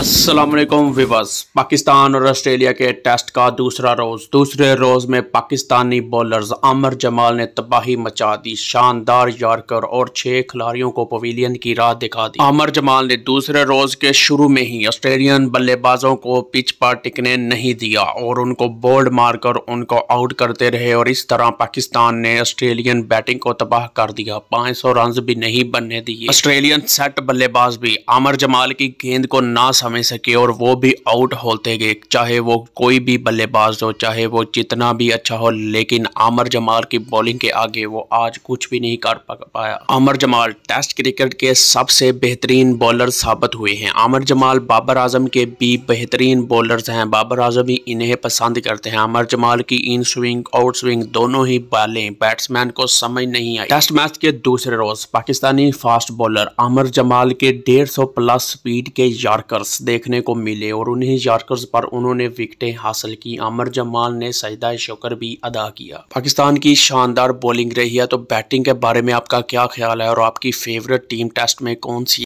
Aslam weavers Pakistan और Australia के test का दूसरा रोज़ दूसरे रोज़ में पाकिस्तानी बॉलर्स अमर जमाल ने तबाही मचा दी शानदार यार्कर और छह खिलाड़ियों को पवेलियन की राह दिखा दी अमर जमाल ने दूसरे रोज़ के शुरू में ही ऑस्ट्रेलियन बल्लेबाजों को पिच पर टिकने नहीं दिया और उनको बोल्ड मारकर उनको आउट करते रहे और इस तरह पाकिस्तान ने ऑस्ट्रेलियन बैटिंग को तबाह कर दिया पाँच सौ रन भी नहीं बनने दिए ऑस्ट्रेलियन सेट बल्लेबाज भी अमर जमाल की गेंद को ना समझ सके और वो भी आउट होते गए चाहे वो कोई भी बल्लेबाज हो चाहे वो जितना भी अच्छा हो लेकिन आमर जमाल की बॉलिंग के आगे वो आज कुछ भी नहीं कर पाया आमर जमाल टेस्ट क्रिकेट के सबसे बेहतरीन बॉलर साबित हुए हैं आमर जमाल बाबर आजम के भी बेहतरीन बॉलर हैं बाबर आजम ही इन्हें पसंद करते हैं आमर जमाल की इन स्विंग आउट स्विंग दोनों ही बॉलें बैट्समैन को समझ नहीं आई टेस्ट मैच के दूसरे रोज पाकिस्तानी फास्ट बॉलर आमर जमाल के डेढ़ सौ प्लस स्पीड के यार्कर्स देखने को मिले और उन्हीं यार्कर्स पर उन्होंने विकटें हासिल की अमर जमाल ने सजदा शोकर भी अदा किया पाकिस्तान की शानदार बॉलिंग रही है तो बैटिंग के बारे में आपका क्या ख्याल है और आपकी फेवरेट टीम टेस्ट में कौन सी